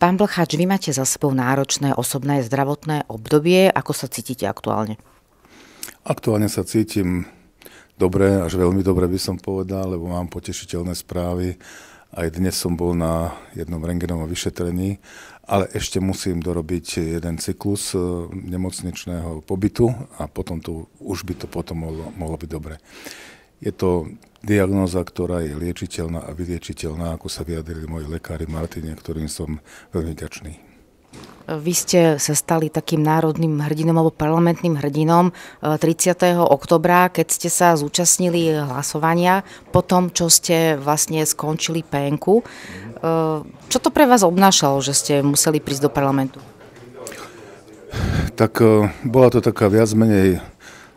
Pán Blcháč, vy máte za sebou náročné osobné zdravotné obdobie. Ako sa cítite aktuálne? Aktuálne sa cítim dobre, až veľmi dobre by som povedal, lebo mám potešiteľné správy. Aj dnes som bol na jednom rengenovom vyšetrení, ale ešte musím dorobiť jeden cyklus eh, nemocničného pobytu a potom tu už by to potom mohlo, mohlo byť dobre. Je to diagnóza, ktorá je liečiteľná a vyliečiteľná, ako sa vyjadrili moji lekári Martine, ktorým som veľmi ďačný. Vy ste sa stali takým národným hrdinom alebo parlamentným hrdinom 30. Eh, oktobra, keď ste sa zúčastnili hlasovania po tom, čo ste vlastne skončili PNK. Eh, čo to pre vás obnášalo, že ste museli prísť do parlamentu? Tak eh, bola to taká viac menej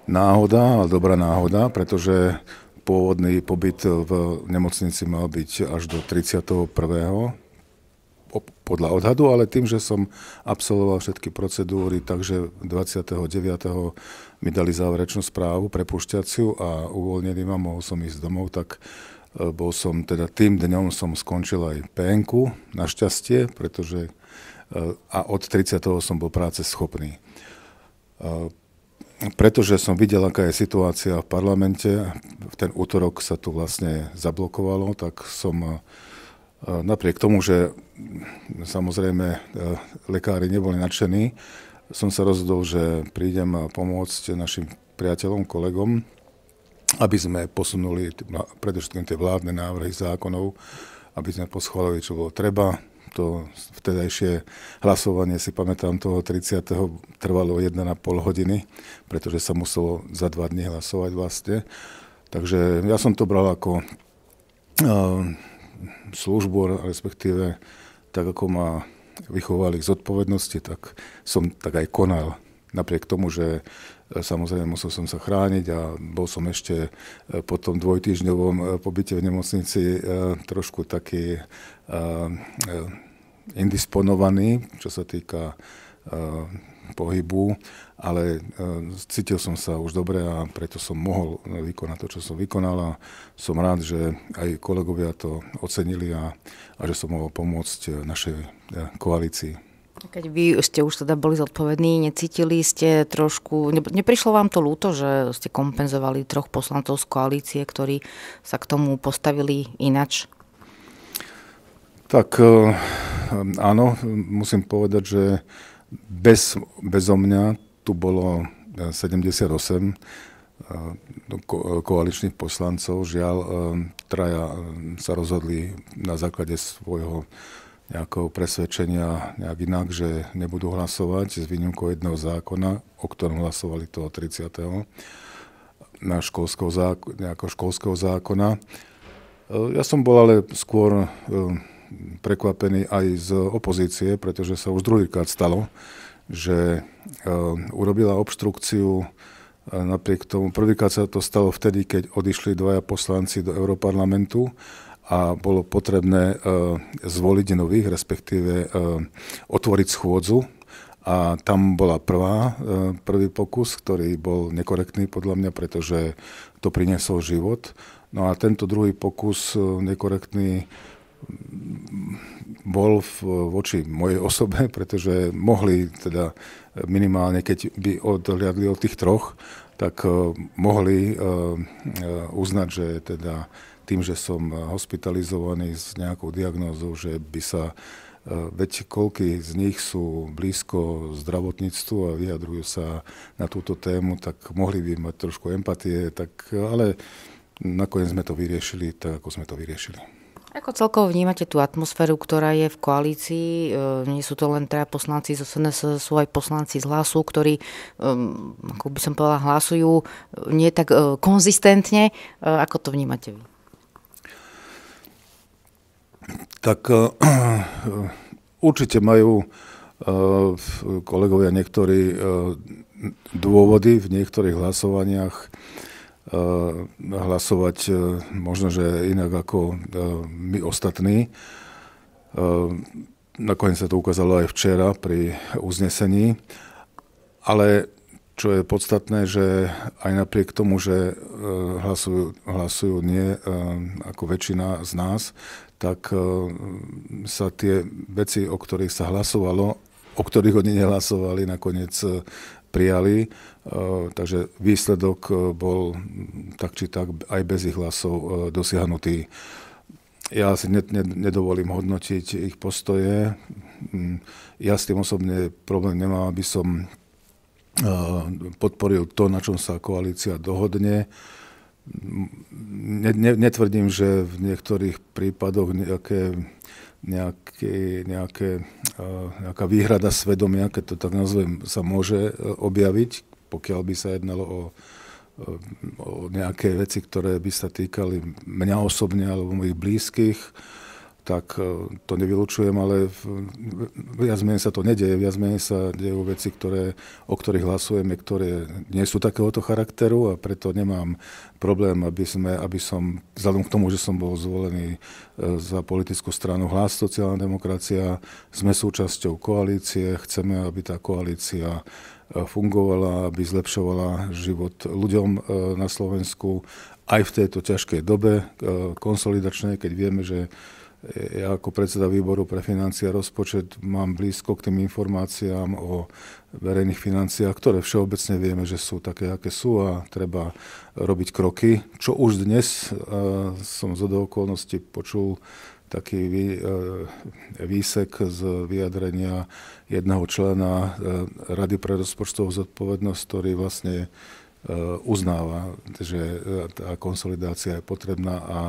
náhoda, ale dobrá náhoda, pretože pôvodný pobyt v nemocnici mal byť až do 31. podľa odhadu, ale tým, že som absolvoval všetky procedúry, takže 29. mi dali záverečnú správu prepušťaciu a uvoľnený ma, mohol som ísť domov, tak e, bol som, teda tým dňom som skončil aj PNK, našťastie, pretože e, a od 30. som bol práce schopný. E, pretože som videl, aká je situácia v parlamente, v ten útorok sa tu vlastne zablokovalo, tak som eh, napriek tomu, že samozrejme eh, lekári neboli nadšení, som sa rozhodol, že prídem pomôcť našim priateľom, kolegom, aby sme posunuli predovšetkým tie vládne návrhy zákonov, aby sme poschválili, čo bolo treba, to vtedajšie hlasovanie, si pamätám, toho 30. trvalo 1,5 hodiny, pretože sa muselo za dva dny hlasovať vlastne. Takže ja som to bral ako uh, službu, respektíve tak, ako ma vychovali k zodpovednosti, tak som tak aj konal. Napriek tomu, že e, samozrejme musel som sa chrániť a bol som ešte e, po tom dvojtýždňovom e, pobyte v nemocnici trošku taký indisponovaný, čo sa týka e, pohybu, ale e, cítil som sa už dobre a preto som mohol vykonať to, čo som vykonal a som rád, že aj kolegovia to ocenili a, a že som mohol pomôcť e, našej koalícii. Keď vy ste už teda boli zodpovední, necítili ste trošku, ne, neprišlo vám to ľúto, že ste kompenzovali troch poslancov z koalície, ktorí sa k tomu postavili inač? Tak eh, áno, musím povedať, že bez, bezo mňa tu bolo 78 eh, eh, ko- koaličných poslancov. Žiaľ, traja sa rozhodli na základe svojho nejakého presvedčenia nejak inak, že nebudú hlasovať s výnimkou jedného zákona, o ktorom hlasovali toho 30. na školského zákona, školského zákona. Ja som bol ale skôr prekvapení aj z opozície, pretože sa už druhýkrát stalo, že e, urobila obštrukciu e, napriek tomu. Prvýkrát sa to stalo vtedy, keď odišli dvaja poslanci do Európarlamentu a bolo potrebné e, zvoliť nových, respektíve otvoriť schôdzu. A tam bola prvá, prvý pokus, ktorý bol nekorektný podľa mňa, pretože to priniesol život. No a tento druhý pokus nekorektný bol v, voči mojej osobe, pretože mohli teda minimálne, keď by odhliadli od tých troch, tak eh, mohli eh, eh, uznať, že teda tým, že som hospitalizovaný s nejakou diagnózou, že by sa Veď koľky z nich sú blízko zdravotníctvu a vyjadrujú sa na túto tému, tak mohli by mať trošku empatie, tak, ale nakoniec sme to vyriešili tak, ako sme to vyriešili. Ako celkovo vnímate tú atmosféru, ktorá je v koalícii? E, nie sú to len teda poslanci zo SNS, sú aj poslanci z hlasu, ktorí, e, ako by som povedala, hlasujú e, nie tak konzistentne. Ako to vnímate vy? Tak určite majú kolegovia niektorí dôvody v niektorých hlasovaniach Eh, hlasovať eh, možno, že inak ako eh, my ostatní. Nakoniec sa to ukázalo aj včera pri uznesení. Ale čo je podstatné, že aj napriek tomu, že hlasujú, hlasujú nie ako väčšina z nás, tak sa tie veci, o ktorých sa hlasovalo, o ktorých oni nehlasovali, nakoniec prijali, e, takže výsledok e, bol tak či tak aj bez ich hlasov e, dosiahnutý. Ja si nedovolím hodnotiť ich postoje. Mm, ja s tým osobne problém nemám, aby som podporil to, na čom sa koalícia dohodne. Mm, netvrdím, že v niektorých prípadoch nejaké nejaké, nejaké, nejaká výhrada svedomia, keď to tak nazvem, sa môže e, objaviť, pokiaľ by sa jednalo o, e, o nejaké veci, ktoré by sa týkali mňa osobne alebo mojich blízkych tak e, to nevylučujem, ale viac menej sa to nedeje, viac menej sa dejú veci, ktoré, o ktorých hlasujeme, ktoré nie sú takéhoto charakteru a preto nemám problém, aby, sme, aby som, vzhľadom k tomu, že som bol zvolený e, za politickú stranu Hlas sociálna demokracia, sme súčasťou koalície, chceme, aby tá koalícia e, fungovala, aby zlepšovala život ľuďom na Slovensku aj v tejto ťažkej dobe konsolidačnej, keď vieme, že ja ako predseda výboru pre financie a rozpočet mám blízko k tým informáciám o verejných financiách, ktoré všeobecne vieme, že sú také, aké sú a treba robiť kroky. Čo už dnes e, som zo do okolností počul taký e, výsek z vyjadrenia jedného člena e, Rady pre rozpočtovú zodpovednosť, ktorý vlastne Eh, uznáva, že eh, tá konsolidácia je potrebná a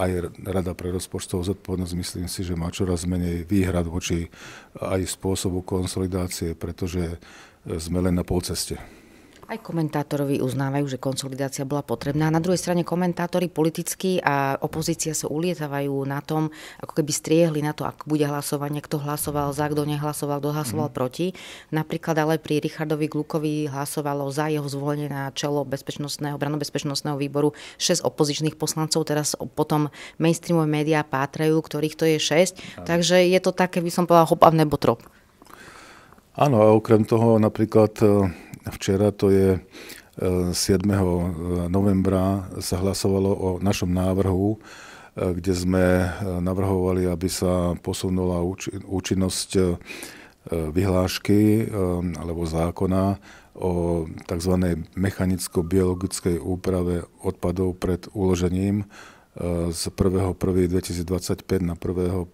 aj Rada pre rozpočtovú zodpovednosť myslím si, že má čoraz menej výhrad voči aj spôsobu konsolidácie, pretože eh, sme len na polceste. Aj komentátorovi uznávajú, že konsolidácia bola potrebná. Na druhej strane komentátori politicky a opozícia sa ulietavajú na tom, ako keby striehli na to, ak bude hlasovanie, kto hlasoval za, kto nehlasoval, kto hlasoval mm. proti. Napríklad ale pri Richardovi Glukovi hlasovalo za jeho zvolenie na čelo bezpečnostného, branobezpečnostného výboru 6 opozičných poslancov, teraz potom mainstreamové médiá pátrajú, ktorých to je 6. Aj. Takže je to také, by som povedala, hopavné botrop. Áno, a okrem toho napríklad e, včera to je 7. Eh, eh, novembra sa hlasovalo o našom návrhu, eh, kde sme navrhovali, aby sa posunula účinnosť vyhlášky alebo zákona o tzv. mechanicko-biologickej úprave odpadov pred uložením z 1.1.2025 na 1.1.2027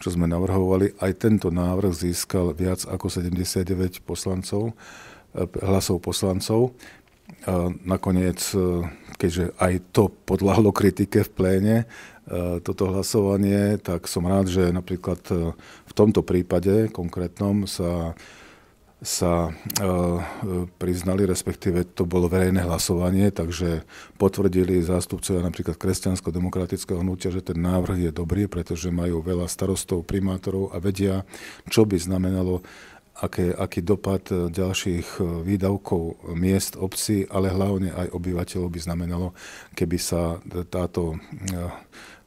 čo sme navrhovali. Aj tento návrh získal viac ako 79 poslancov, eh, hlasov poslancov. Nakoniec, eh, keďže aj to podľahlo kritike v pléne, eh, toto hlasovanie, tak som rád, že napríklad v tomto prípade konkrétnom sa sa e, e, priznali, respektíve to bolo verejné hlasovanie, takže potvrdili zástupcovia napríklad kresťansko-demokratického hnutia, že ten návrh je dobrý, pretože majú veľa starostov, primátorov a vedia, čo by znamenalo aké, aký dopad e, ďalších výdavkov miest, obcí, ale hlavne aj obyvateľov by znamenalo, keby sa táto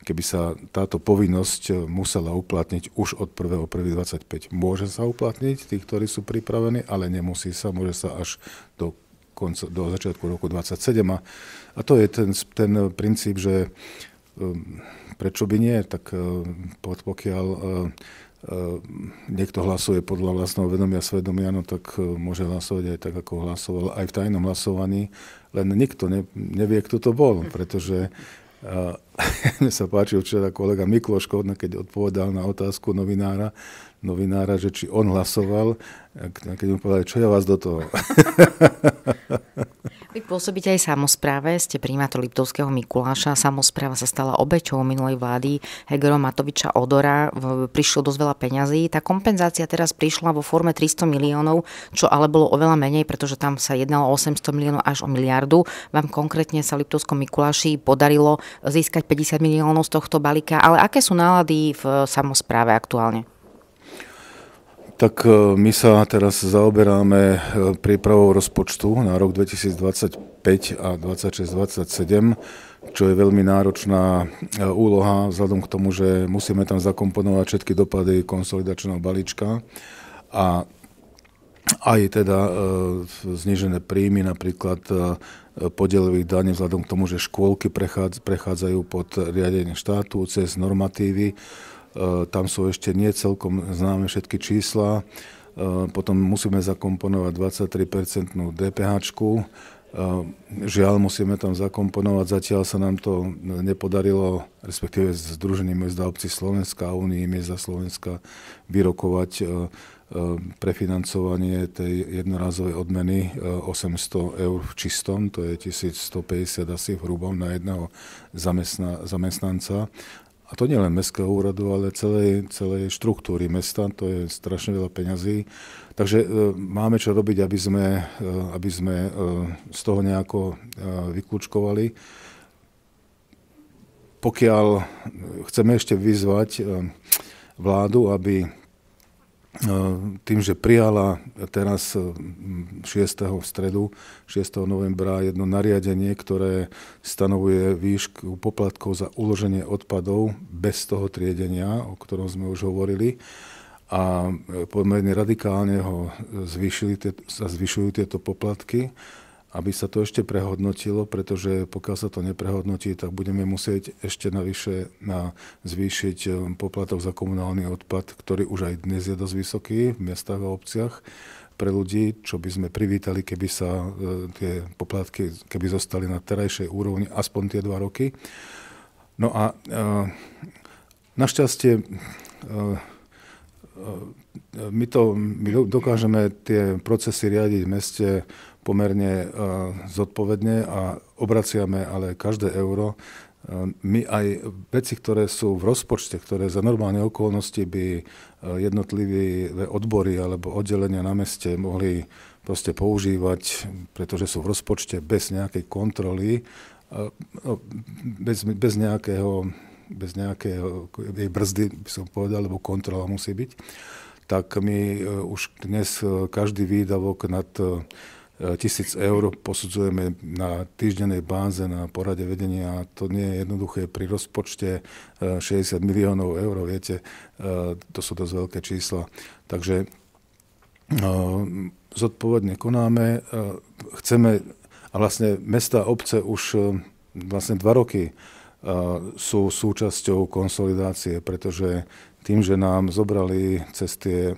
keby sa táto povinnosť e, musela uplatniť už od 1.1.25. Môže sa uplatniť tí, ktorí sú pripravení, ale nemusí sa, môže sa až do, konca, do začiatku roku 27. A, to je ten, ten princíp, že um, prečo by nie, tak e, pokiaľ e, niekto hlasuje podľa vlastného vedomia, svedomia, no tak môže hlasovať aj tak, ako hlasoval aj v tajnom hlasovaní, len nikto ne, nevie, kto to bol, pretože Mne sa páčil včera kolega Mikloško, keď odpovedal na otázku novinára, novinára, že či on hlasoval, keď mu povedal, čo ja vás do toho. Vy pôsobíte aj samozpráve, ste primátor Liptovského Mikuláša. Samozpráva sa stala obeťou minulej vlády Hegero Matoviča Odora. Prišlo dosť veľa peňazí. Tá kompenzácia teraz prišla vo forme 300 miliónov, čo ale bolo oveľa menej, pretože tam sa jednalo o 800 miliónov až o miliardu. Vám konkrétne sa Liptovskom Mikuláši podarilo získať 50 miliónov z tohto balíka, ale aké sú nálady v samozpráve aktuálne? Tak e, my sa teraz zaoberáme e, prípravou rozpočtu na rok 2025 a 2026, 2027 čo je veľmi náročná e, úloha vzhľadom k tomu, že musíme tam zakomponovať všetky dopady konsolidačného balíčka a aj teda znižené príjmy, napríklad podielových daní vzhľadom k tomu, že škôlky prechádzajú pod riadenie štátu cez normatívy E, tam sú ešte nie celkom známe všetky čísla. E, potom musíme zakomponovať 23-percentnú DPH. E, žiaľ, musíme tam zakomponovať, zatiaľ sa nám to nepodarilo, respektíve s miest a obci Slovenska a Unii miest Slovenska vyrokovať prefinancovanie tej jednorázovej odmeny 800 eur v čistom, to je 1150 asi v hrubom na jedného zamestnanca a to nielen mestského úradu, ale celej, celej štruktúry mesta, to je strašne veľa peňazí. Takže e, máme čo robiť, aby sme, e, aby sme e, z toho nejako e, vyklúčkovali. Pokiaľ chceme ešte vyzvať e, vládu, aby E, tým, že prijala teraz 6. E, v stredu, 6. novembra jedno nariadenie, ktoré stanovuje výšku poplatkov za uloženie odpadov bez toho triedenia, o ktorom sme už hovorili, a e, pomerne radikálne ho zvýšili, sa zvyšujú tieto poplatky aby sa to ešte prehodnotilo, pretože pokiaľ sa to neprehodnotí, tak budeme musieť ešte navyše na zvýšiť eh, poplatok za komunálny odpad, ktorý už aj dnes je dosť vysoký v miestach a obciach pre ľudí, čo by sme privítali, keby sa eh, tie poplatky, keby zostali na terajšej úrovni aspoň tie dva roky. No a eh, našťastie my, to, my dokážeme tie procesy riadiť v meste pomerne e, zodpovedne a obraciame ale každé euro. E, my aj veci, ktoré sú v rozpočte, ktoré za normálne okolnosti by e, jednotlivé odbory alebo oddelenia na meste mohli proste používať, pretože sú v rozpočte bez nejakej kontroly, no, bez, bez nejakého bez nejakej brzdy, by som povedal, lebo kontrola musí byť, tak my už dnes každý výdavok nad E, tisíc eur posudzujeme na týždennej báze na porade vedenia a to nie je jednoduché pri rozpočte 60 e, miliónov eur, viete, e, to sú dosť veľké čísla. Takže zodpovedne konáme, chceme, a vlastne mesta a obce už vlastne dva roky sú súčasťou konsolidácie, pretože tým, že nám zobrali cez tie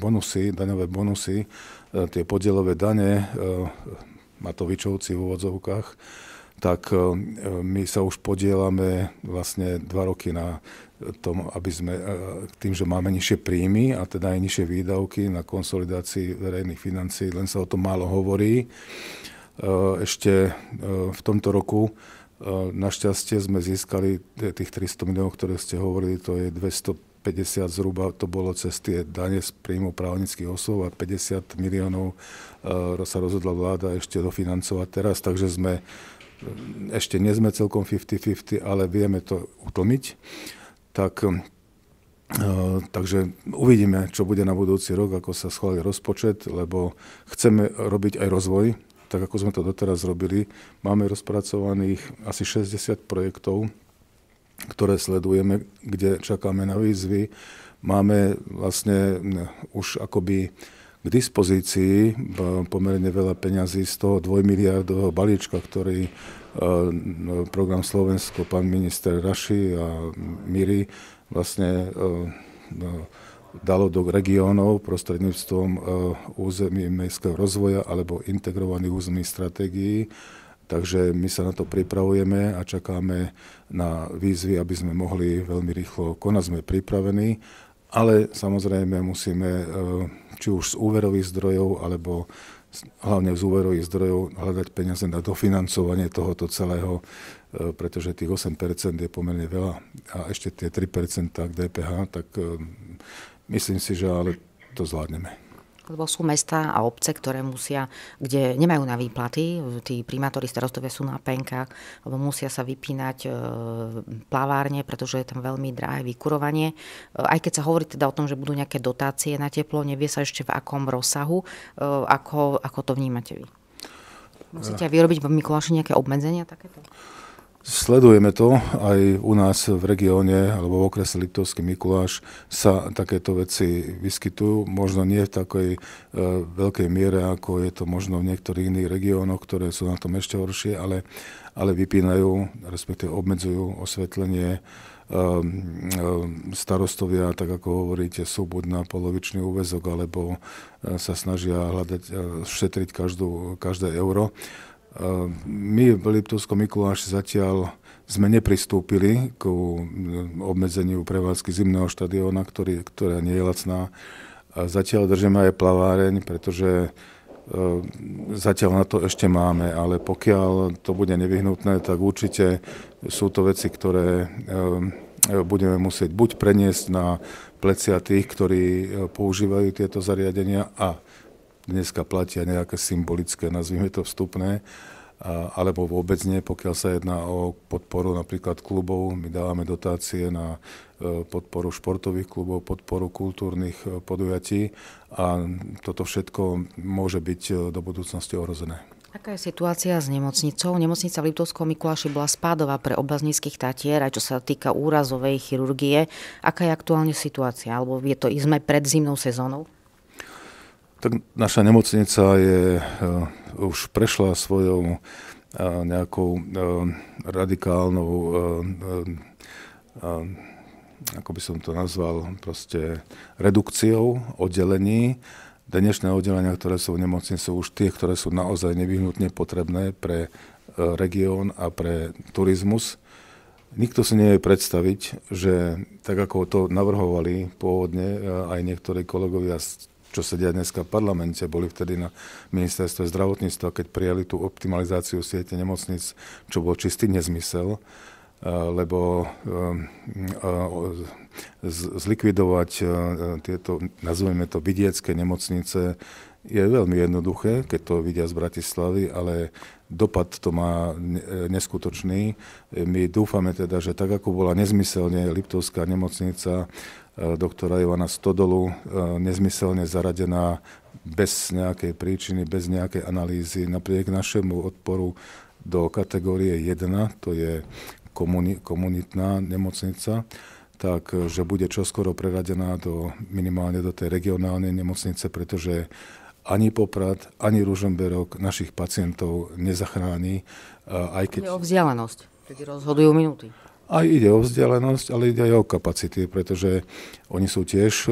bonusy, daňové bonusy, E, tie podielové dane, e, Matovičovci v úvodzovkách, tak e, my sa už podielame vlastne dva roky na tom, aby sme, tým, že máme nižšie príjmy a teda aj nižšie výdavky na konsolidácii verejných financií, len sa o tom málo hovorí. Ešte v tomto roku našťastie sme získali tých 300 miliónov, ktoré ste hovorili, to je 200 50 zhruba to bolo cez tie dane z príjmu právnických osôb a 50 miliónov e, sa rozhodla vláda ešte dofinancovať teraz, takže sme e, ešte nie sme celkom 50-50, ale vieme to utlmiť. Tak, e, takže uvidíme, čo bude na budúci rok, ako sa schváli rozpočet, lebo chceme robiť aj rozvoj, tak ako sme to doteraz robili. Máme rozpracovaných asi 60 projektov, ktoré sledujeme, kde čakáme na výzvy, máme vlastne už akoby k dispozícii pomerne veľa peňazí z toho dvojmiliardového balíčka, ktorý e, program Slovensko, pán minister Raši a Miri vlastne e, dalo do regiónov prostredníctvom e, území mestského rozvoja alebo integrovaných území stratégií Takže my sa na to pripravujeme a čakáme na výzvy, aby sme mohli veľmi rýchlo konať. Sme pripravení, ale samozrejme musíme e, či už z úverových zdrojov alebo hlavne z úverových zdrojov hľadať peniaze na dofinancovanie tohoto celého, e, pretože tých 8% je pomerne veľa a ešte tie 3% DPH, tak e, myslím si, že ale to zvládneme lebo sú mesta a obce, ktoré musia, kde nemajú na výplaty, tí primátori starostovia sú na penkách, lebo musia sa vypínať e, plavárne, pretože je tam veľmi drahé vykurovanie. E, aj keď sa hovorí teda o tom, že budú nejaké dotácie na teplo, nevie sa ešte v akom rozsahu, e, ako, ako to vnímate vy. Musíte aj vyrobiť v Mikuláši nejaké obmedzenia takéto? Sledujeme to, aj u nás v regióne alebo v okrese Liptovský Mikuláš sa takéto veci vyskytujú. Možno nie v takej e, veľkej miere, ako je to možno v niektorých iných regiónoch, ktoré sú na tom ešte horšie, ale, ale vypínajú, respektíve obmedzujú osvetlenie. E, e, starostovia, tak ako hovoríte, sú buď na polovičný úvezok, alebo e, sa snažia hľadať, e, šetriť každú, každé euro. Ehm, my v Liptovskom Mikuláši zatiaľ sme nepristúpili k e, obmedzeniu prevádzky zimného štadióna, ktorý, ktorá nie je lacná. A zatiaľ držíme aj plaváreň, pretože e, zatiaľ na to ešte máme, ale pokiaľ to bude nevyhnutné, tak určite sú to veci, ktoré e, budeme musieť buď preniesť na plecia tých, ktorí používajú tieto zariadenia a dneska platia nejaké symbolické, nazvime to vstupné, alebo vôbec nie, pokiaľ sa jedná o podporu napríklad klubov. My dávame dotácie na e, podporu športových klubov, podporu kultúrnych e, podujatí a toto všetko môže byť e, do budúcnosti ohrozené. Aká je situácia s nemocnicou? Nemocnica v Liptovskom Mikuláši bola spádová pre oblasť nízkych tatier, aj čo sa týka úrazovej chirurgie. Aká je aktuálne situácia? Alebo je to, sme pred zimnou sezónou? Tak naša nemocnica je, eh, už prešla svojou eh, nejakou eh, radikálnou, ako by som to nazval, proste redukciou oddelení. Dnešné oddelenia, ktoré sú v nemocnici, sú už tie, ktoré sú naozaj nevyhnutne potrebné pre región a pre turizmus. Nikto si nevie predstaviť, že tak ako to navrhovali pôvodne aj niektorí kolegovia z čo sedia dneska v parlamente, boli vtedy na ministerstve zdravotníctva, keď prijali tú optimalizáciu siete nemocnic, čo bol čistý nezmysel, eh, lebo eh, eh, zlikvidovať tieto, nazveme to, vidiecké nemocnice je veľmi jednoduché, keď to vidia z Bratislavy, ale dopad to má neskutočný. My dúfame teda, že tak ako bola nezmyselne Liptovská nemocnica doktora Ivana Stodolu e, nezmyselne zaradená bez nejakej príčiny, bez nejakej analýzy, napriek našemu odporu do kategórie 1, to je komuni- komunitná nemocnica, tak e, že bude čoskoro preradená do, minimálne do tej regionálnej nemocnice, pretože ani Poprad, ani Ružomberok našich pacientov nezachráni. Aj keď... O vzdialenosť, keď rozhodujú minúty. Aj ide o vzdialenosť, ale ide aj o kapacity, pretože oni sú tiež e,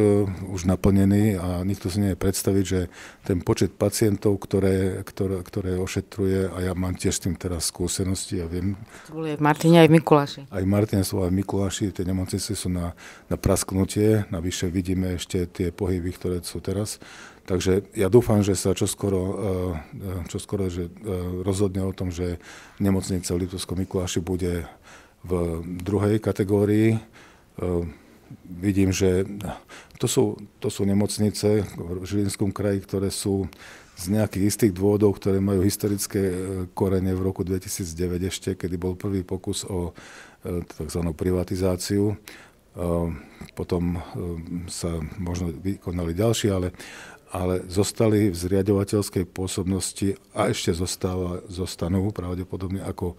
už naplnení a nikto si je predstaviť, že ten počet pacientov, ktoré, ktoré, ktoré ošetruje, a ja mám tiež s tým teraz skúsenosti, ja viem. Boli aj v Martine, aj v Mikuláši. Aj v Martine sú, aj v Mikuláši, tie nemocnice sú na, na prasknutie, navyše vidíme ešte tie pohyby, ktoré sú teraz. Takže ja dúfam, že sa čoskoro, e, e, čoskoro že rozhodne o tom, že nemocnica v Liptovskom Mikuláši bude v druhej kategórii e, vidím, že to sú, to sú nemocnice v Žilinskom kraji, ktoré sú z nejakých istých dôvodov, ktoré majú historické e, korene v roku 2009 ešte, kedy bol prvý pokus o e, tzv. privatizáciu. Potom sa možno vykonali ďalší, ale, ale zostali v zriadovateľskej pôsobnosti a ešte zostáva, zostanú pravdepodobne ako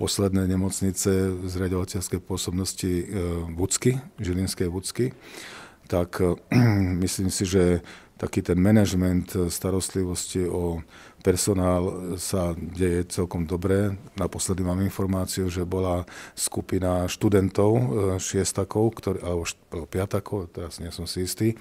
posledné nemocnice z radiateľskej pôsobnosti e, Vucky, Žilinskej Vucky, tak e, myslím si, že taký ten manažment e, starostlivosti o personál sa deje celkom dobre. Naposledy mám informáciu, že bola skupina študentov, šiestakov, ktorý, alebo, alebo piatakov, teraz nie som si istý,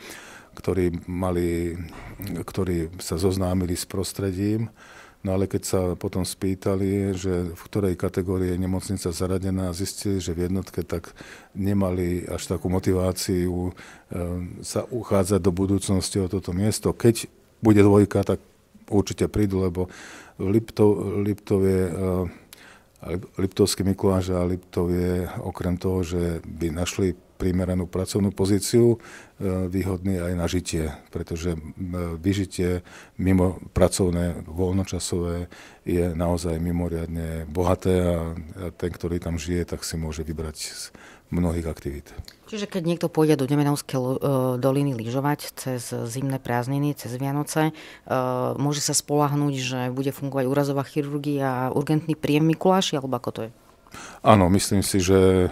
ktorí, mali, ktorí sa zoznámili s prostredím No ale keď sa potom spýtali, že v ktorej kategórii je nemocnica zaradená, zistili, že v jednotke tak nemali až takú motiváciu e, sa uchádzať do budúcnosti o toto miesto. Keď bude dvojka, tak určite prídu, lebo Liptov, Liptov je e, Liptovský Mikuláš a Liptov je okrem toho, že by našli primeranú pracovnú pozíciu, e, výhodný aj na žitie, pretože e, vyžitie mimo pracovné, voľnočasové je naozaj mimoriadne bohaté a ten, ktorý tam žije, tak si môže vybrať z mnohých aktivít. Čiže keď niekto pôjde do Nemenovskej e, doliny lyžovať cez zimné prázdniny, cez Vianoce, môže sa spolahnúť, že bude fungovať úrazová chirurgia a urgentný príjem Mikuláši, alebo ako to je? Áno, myslím si, že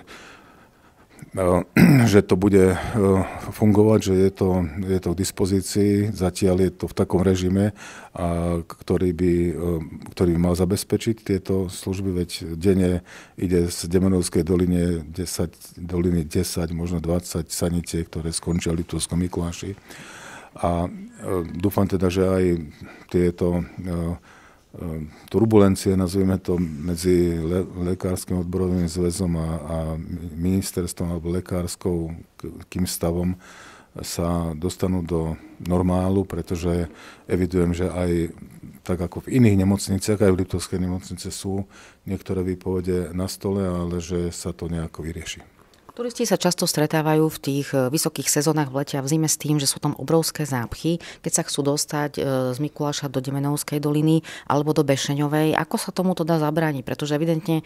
Ehm, že to bude ehm, fungovať, že je to, je to k dispozícii, zatiaľ je to v takom režime, a ktorý, by, ehm, ktorý by mal zabezpečiť tieto služby, veď denne ide z Demenovskej doline 10, doliny 10, možno 20 sanitie, ktoré skončia v Liptovskom Mikuláši. A dúfam teda, že aj tieto Ehm, turbulencie, nazvime to, medzi le, Lekárskym odborovým zväzom a, a ministerstvom alebo lekárskou kým stavom sa dostanú do normálu, pretože evidujem, že aj tak ako v iných nemocniciach, aj v Liptovskej nemocnice sú niektoré výpovede na stole, ale že sa to nejako vyrieši. Turisti sa často stretávajú v tých e, vysokých sezónach v lete a v zime s tým, že sú tam obrovské zápchy, keď sa chcú dostať e, z Mikuláša do Demenovskej doliny alebo do Bešeňovej. Ako sa tomu to dá zabrániť? Pretože evidentne e,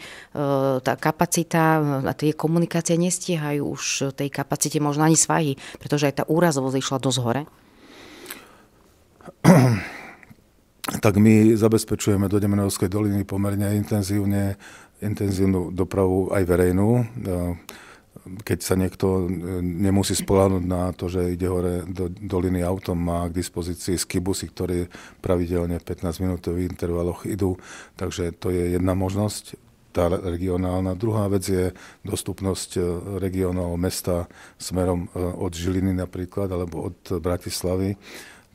tá kapacita a tie komunikácie nestihajú už tej kapacite možno ani svahy, pretože aj tá úrazovosť išla dosť hore. tak my zabezpečujeme do Demenovskej doliny pomerne intenzívne, intenzívnu dopravu aj verejnú keď sa niekto e, nemusí spolahnuť na to, že ide hore do doliny autom, má k dispozícii skibusy, ktoré pravidelne v 15-minútových intervaloch idú. Takže to je jedna možnosť, tá regionálna. Druhá vec je dostupnosť e, regionov mesta smerom e, od Žiliny napríklad, alebo od Bratislavy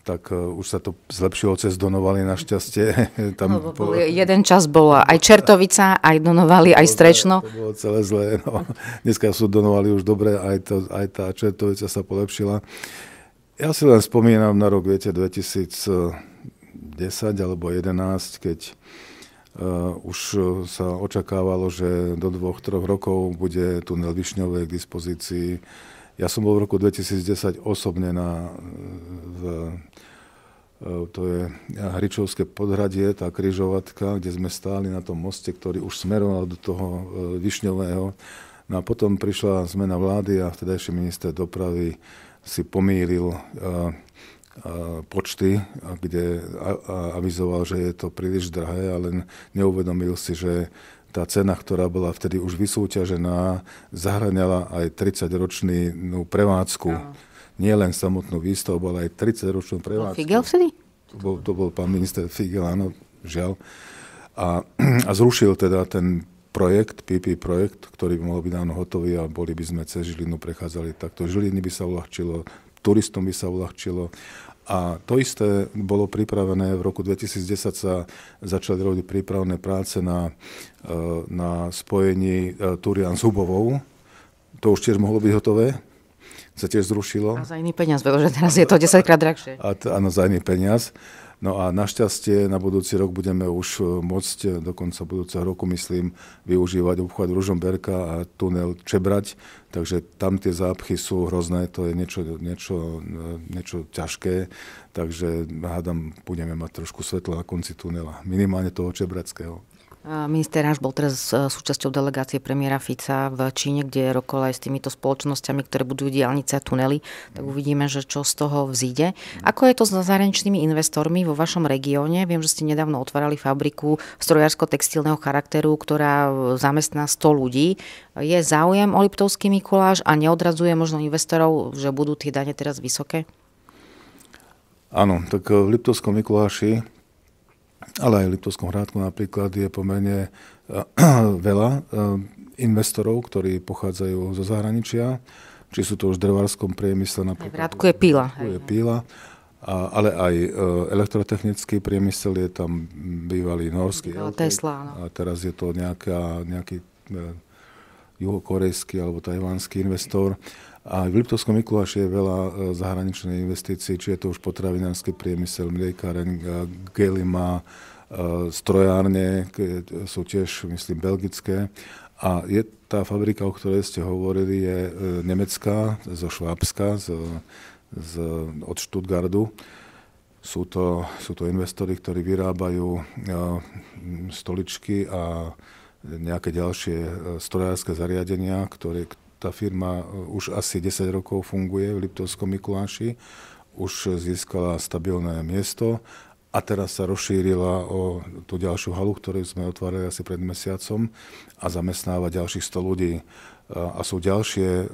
tak e, už sa to zlepšilo cez Donovali našťastie. Tam no, bol, Jeden čas bola aj Čertovica, aj Donovali, aj Strečno. To bolo celé zlé. No. Dneska sú Donovali už dobre, aj, to, aj tá Čertovica sa polepšila. Ja si len spomínam na rok, viete, 2010 alebo 2011, keď Uh, už sa očakávalo, že do dvoch, troch rokov bude tunel Višňovej k dispozícii ja som bol v roku 2010 osobne na, v, e, to je Hričovské podhradie, tá križovatka, kde sme stáli na tom moste, ktorý už smeroval do toho e, Višňového. No a potom prišla zmena vlády a vtedajší minister dopravy si pomýlil e, počty, kde avizoval, že je to príliš drahé, ale neuvedomil si, že tá cena, ktorá bola vtedy už vysúťažená, zahrňala aj 30-ročnú prevádzku. Áno. Nie len samotnú výstavu, ale aj 30-ročnú prevádzku. Figel vtedy? To bol, to bol pán minister Figel, áno, žiaľ. A, a zrušil teda ten projekt, PP projekt, ktorý by mohol byť dávno hotový a boli by sme cez Žilinu prechádzali takto. Žiliny by sa uľahčilo, turistom by sa uľahčilo a to isté bolo pripravené, v roku 2010 sa začali robiť prípravné práce na, e, na spojení e, Turian s Hubovou. To už tiež mohlo byť hotové, sa tiež zrušilo. A za iný peniaz, pretože teraz je to 10 krát drahšie. A, a za iný peniaz. No a našťastie na budúci rok budeme už e, môcť, e, do konca budúceho roku myslím, využívať obchod Ružomberka a tunel Čebrať, takže tam tie zápchy sú hrozné, to je niečo, niečo, e, niečo ťažké, takže hádam, budeme mať trošku svetlo na konci tunela, minimálne toho Čebrackého. Minister Ráš bol teraz e, súčasťou delegácie premiéra Fica v Číne, kde rokoval aj s týmito spoločnosťami, ktoré budú diálnice a tunely. Tak uvidíme, že čo z toho vzíde. Ako je to s zahraničnými investormi vo vašom regióne? Viem, že ste nedávno otvárali fabriku strojársko-textilného charakteru, ktorá e, zamestná 100 ľudí. Je záujem o Liptovský Mikuláš a neodradzuje možno investorov, že budú tie dane teraz vysoké? Áno, tak e, v Liptovskom Mikuláši ale aj v Liptovskom hrádku napríklad je pomerne eh, veľa eh, investorov, ktorí pochádzajú zo zahraničia, či sú to už v drevárskom priemysle napríklad. V Hrádku je píla. Je píla ale aj eh, elektrotechnický priemysel je tam bývalý norský. Tesla, no. A teraz je to nejaká, nejaký juhokorejský alebo tajvanský investor. A v Liptovskom Mikuláši je veľa e, zahraničných investícií, či je to už potravinársky priemysel, mliekaren, e, gelima, e, strojárne, sú tiež, myslím, belgické. A je tá fabrika, o ktorej ste hovorili, je nemecká, zo Švábska, z, z, od Stuttgartu. Sú to, sú to investori, ktorí vyrábajú stoličky a nejaké ďalšie strojárske zariadenia, ktoré, tá firma e, už asi 10 rokov funguje v Liptovskom Mikuláši, už získala stabilné miesto a teraz sa rozšírila o tú ďalšiu halu, ktorú sme otvárali asi pred mesiacom a zamestnáva ďalších 100 ľudí. E, a sú ďalšie e,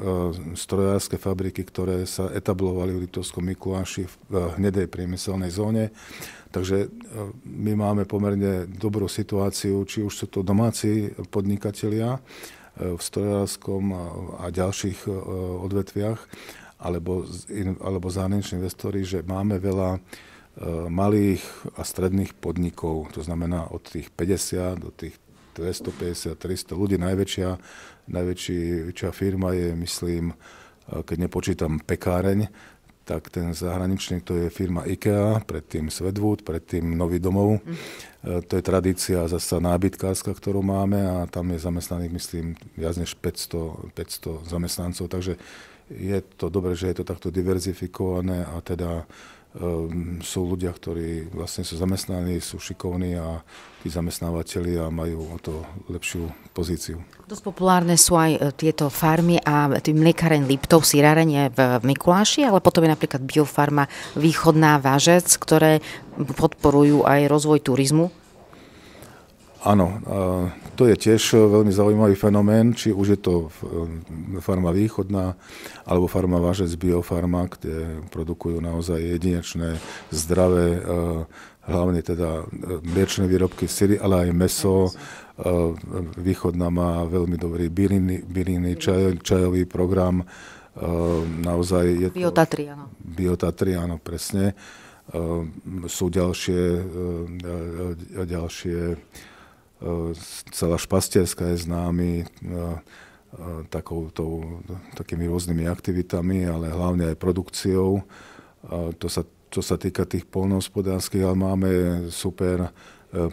strojárske fabriky, ktoré sa etablovali v Liptovskom Mikuláši v hnedej priemyselnej zóne. Takže my máme pomerne dobrú situáciu, či už sú to domáci podnikatelia, v strojárskom a, a ďalších e, odvetviach, alebo, alebo zahraniční investori, že máme veľa e, malých a stredných podnikov, to znamená od tých 50 do tých 250, 300 ľudí. Najväčšia, najväčšia firma je, myslím, e, keď nepočítam pekáreň, tak ten zahraničný, to je firma IKEA, predtým Svedwood, predtým Nový domov. Mm. To je tradícia zase nábytkárska, ktorú máme a tam je zamestnaných, myslím, viac než 500, 500 zamestnancov. Takže je to dobré, že je to takto diverzifikované a teda Ehm, sú ľudia, ktorí vlastne sú zamestnaní, sú šikovní a tí zamestnávateľi a majú o to lepšiu pozíciu. Dosť populárne sú aj e, tieto farmy a tým mliekareň Liptov, sírarenie v Mikuláši, ale potom je napríklad biofarma Východná Vážec, ktoré podporujú aj rozvoj turizmu. Áno, to je tiež eh, veľmi zaujímavý fenomén, či už je to eh, farma východná alebo farma Vážec Biofarma, kde produkujú naozaj jedinečné, zdravé, eh, hlavne teda mliečne výrobky, syry, ale aj meso. Východná má veľmi dobrý bylinný, bylinný čaj, čajový program. Naozaj je to... Biotatri, áno, presne. Sú ďalšie, ďalšie E, celá Špastierska je známy e, e, takými rôznymi aktivitami, ale hlavne aj produkciou. To sa, čo sa týka tých polnohospodárských, ale máme super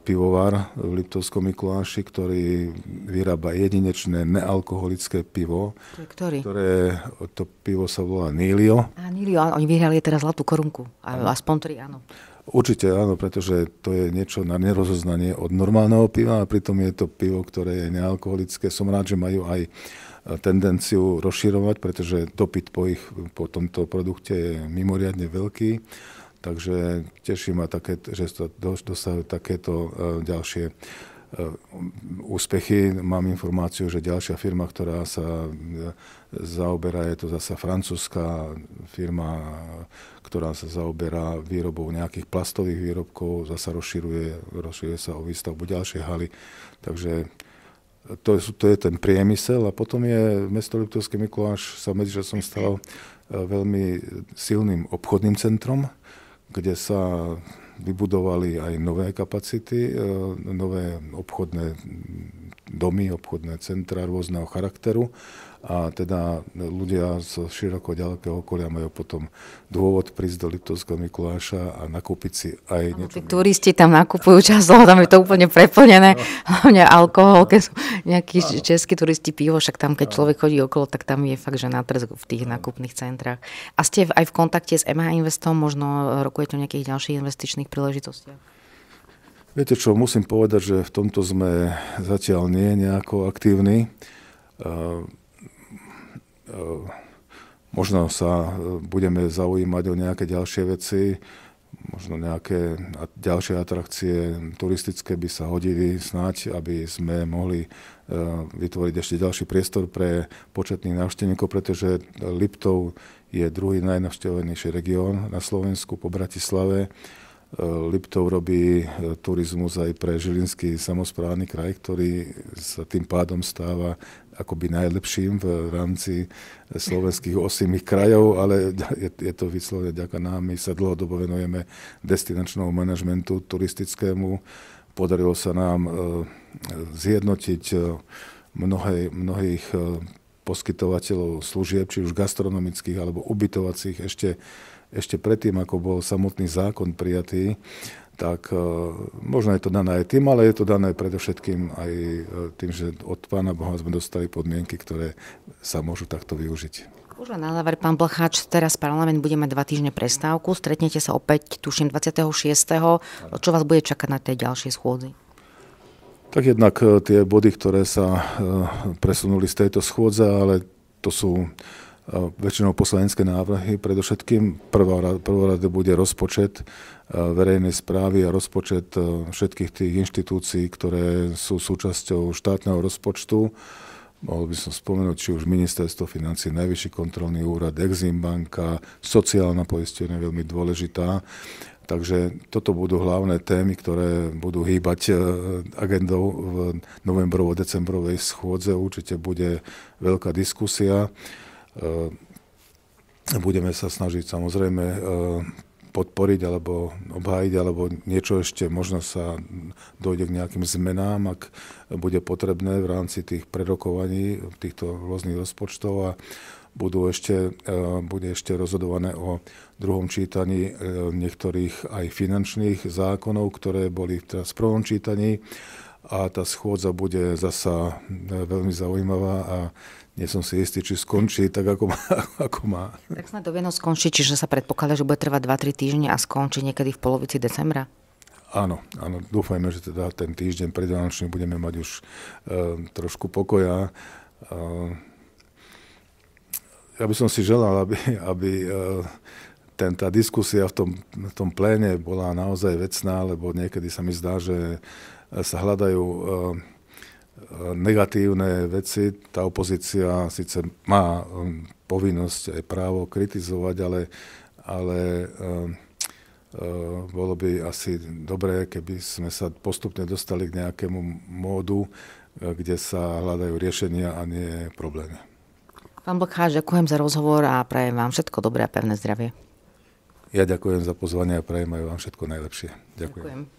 pivovar v Liptovskom Mikuláši, ktorý vyrába jedinečné nealkoholické pivo. Ktorý? Ktoré, to pivo sa volá Nílio. A Nílio, oni vyhrali teraz zlatú korunku. Aspoň tri, áno. Určite áno, pretože to je niečo na nerozoznanie od normálneho piva a pritom je to pivo, ktoré je nealkoholické. Som rád, že majú aj e, tendenciu rozširovať, pretože dopyt po, ich, po tomto produkte je mimoriadne veľký. Takže teší ma, také, že sa dosahujú takéto e, ďalšie E, úspechy. Mám informáciu, že ďalšia firma, ktorá sa e, zaoberá, je to zasa francúzska firma, ktorá sa zaoberá výrobou nejakých plastových výrobkov, zasa rozširuje, rozširuje sa o výstavbu ďalšej haly. Takže to, to je ten priemysel a potom je mesto Liptovský Mikuláš sa medzičasom stalo e, veľmi silným obchodným centrom, kde sa vybudovali aj nové kapacity, e, nové obchodné domy, obchodné centra rôzneho charakteru a teda ľudia z široko ďalekého okolia majú potom dôvod prísť do Liptovského Mikuláša a nakúpiť si aj no, niečo. Tí turisti tam nakupujú často, tam je to úplne preplnené, no. hlavne alkohol, keď sú nejakí ano. českí turisti pivo, však tam keď človek chodí okolo, tak tam je fakt, že nátrsk v tých nákupných centrách. A ste aj v kontakte s MH Investom, možno rokujete o nejakých ďalších investičných príležitostiach? Viete čo, musím povedať, že v tomto sme zatiaľ nie nejako aktívni. Ehm, Ehm, možno sa ehm, budeme zaujímať o nejaké ďalšie veci, možno nejaké ďalšie atrakcie turistické by sa hodili snať, aby sme mohli ehm, vytvoriť ešte ďalší priestor pre početných návštevníkov, pretože Liptov je druhý najnavštevenejší región na Slovensku po Bratislave Liptov robí e, turizmus aj pre Žilinský samozprávny kraj, ktorý sa tým pádom stáva akoby najlepším v rámci slovenských osimých krajov, ale je, je to vyslovene ďaká nám. My sa dlhodobo venujeme destinačnému manažmentu turistickému. Podarilo sa nám e, zjednotiť e, mnohé, mnohých poskytovateľov služieb, či už gastronomických alebo ubytovacích, ešte ešte predtým, ako bol samotný zákon prijatý, tak e, možno je to dané aj tým, ale je to dané predovšetkým aj e, tým, že od Pána Boha sme dostali podmienky, ktoré sa môžu takto využiť. Už len na záver, pán Blcháč, teraz parlament bude mať dva týždne prestávku, stretnete sa opäť, tuším, 26. Čo vás bude čakať na tej ďalšej schôdzi? Tak jednak e, tie body, ktoré sa presunuli z tejto schôdze, ale to sú väčšinou poslanecké návrhy. Predovšetkým prvorade bude rozpočet e, verejnej správy a rozpočet e, všetkých tých inštitúcií, ktoré sú súčasťou štátneho rozpočtu. Mohol by som spomenúť, či už Ministerstvo financí, Najvyšší kontrolný úrad, eximbanka. sociálna poistenie je veľmi dôležitá. Takže toto budú hlavné témy, ktoré budú hýbať e, agendou v novembrovo-decembrovej schôdze. Určite bude veľká diskusia. E, budeme sa snažiť samozrejme e, podporiť alebo obhájiť, alebo niečo ešte, možno sa dojde k nejakým zmenám, ak bude potrebné v rámci tých prerokovaní týchto rôznych rozpočtov a budú ešte, e, bude ešte rozhodované o druhom čítaní niektorých aj finančných zákonov, ktoré boli teraz v prvom čítaní a tá schôdza bude zasa e, veľmi zaujímavá a nie som si istý, či skončí tak, ako má. Ako má. Tak snad do Vianoc skončí, čiže sa predpokladá, že bude trvať 2-3 týždne a skončí niekedy v polovici decembra? Áno, áno, dúfajme, že teda ten týždeň predvánočný budeme mať už e, trošku pokoja. E, ja by som si želal, aby, aby e, ten, tá diskusia v tom, v tom pléne bola naozaj vecná, lebo niekedy sa mi zdá, že sa hľadajú eh, eh, negatívne veci. Tá opozícia síce má eh, povinnosť aj právo kritizovať, ale, ale bolo by asi dobré, keby sme sa postupne dostali k nejakému módu, kde sa hľadajú riešenia a nie problémy. Pán Blkáš, ďakujem za rozhovor a prajem vám všetko dobré a pevné zdravie. Ja ďakujem za pozvanie a prajem aj vám všetko najlepšie. Ďakujem. ďakujem.